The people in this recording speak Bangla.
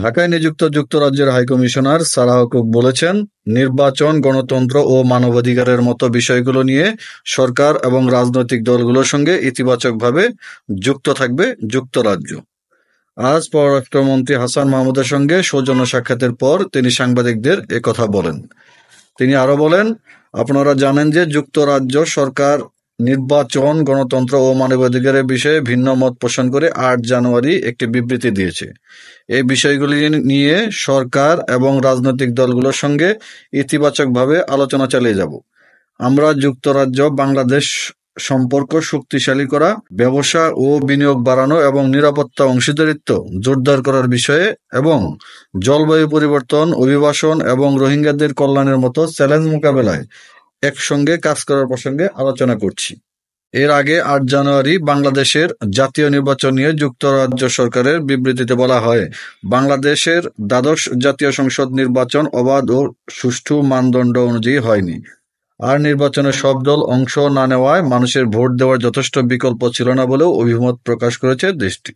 ঢাকায় নিযুক্ত যুক্তরাজ্যের হাইকমিশনার সারাহ কুক বলেছেন নির্বাচন গণতন্ত্র ও মানবাধিকারের মতো বিষয়গুলো নিয়ে সরকার এবং রাজনৈতিক দলগুলোর সঙ্গে ইতিবাচকভাবে যুক্ত থাকবে যুক্তরাজ্য আজ পররাষ্ট্রমন্ত্রী হাসান মাহমুদের সঙ্গে সৌজন্য সাক্ষাতের পর তিনি সাংবাদিকদের কথা বলেন তিনি আরও বলেন আপনারা জানেন যে যুক্তরাজ্য সরকার নির্বাচন গণতন্ত্র ও মানবাধিকারের বিষয়ে ভিন্ন মত পোষণ করে আট জানুয়ারি একটি বিবৃতি দিয়েছে এই বিষয়গুলি নিয়ে সরকার এবং রাজনৈতিক দলগুলোর সঙ্গে ইতিবাচকভাবে আলোচনা চালিয়ে যাব আমরা যুক্তরাজ্য বাংলাদেশ সম্পর্ক শক্তিশালী করা ব্যবসা ও বিনিয়োগ বাড়ানো এবং নিরাপত্তা অংশীদারিত্ব জোরদার করার বিষয়ে এবং জলবায়ু পরিবর্তন অভিবাসন এবং রোহিঙ্গাদের কল্যাণের মতো চ্যালেঞ্জ মোকাবেলায় একসঙ্গে কাজ করার প্রসঙ্গে আলোচনা করছি এর আগে আট জানুয়ারি বাংলাদেশের জাতীয় নির্বাচন নিয়ে যুক্তরাজ্য সরকারের বিবৃতিতে বলা হয় বাংলাদেশের দ্বাদশ জাতীয় সংসদ নির্বাচন অবাধ ও সুষ্ঠু মানদণ্ড অনুযায়ী হয়নি আর নির্বাচনে সব দল অংশ না নেওয়ায় মানুষের ভোট দেওয়ার যথেষ্ট বিকল্প ছিল না বলেও অভিমত প্রকাশ করেছে দেশটি